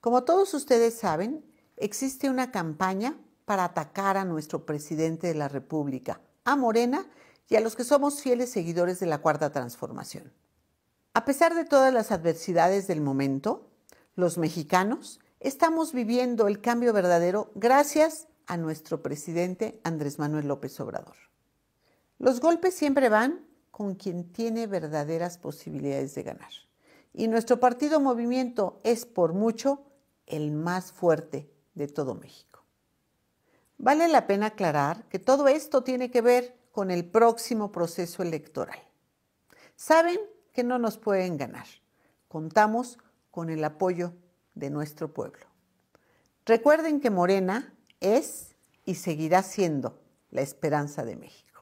Como todos ustedes saben, existe una campaña para atacar a nuestro presidente de la República, a Morena y a los que somos fieles seguidores de la Cuarta Transformación. A pesar de todas las adversidades del momento, los mexicanos estamos viviendo el cambio verdadero gracias a nuestro presidente Andrés Manuel López Obrador. Los golpes siempre van con quien tiene verdaderas posibilidades de ganar y nuestro partido movimiento es por mucho el más fuerte de todo México. Vale la pena aclarar que todo esto tiene que ver con el próximo proceso electoral. Saben que no nos pueden ganar. Contamos con el apoyo de nuestro pueblo. Recuerden que Morena es y seguirá siendo la esperanza de México.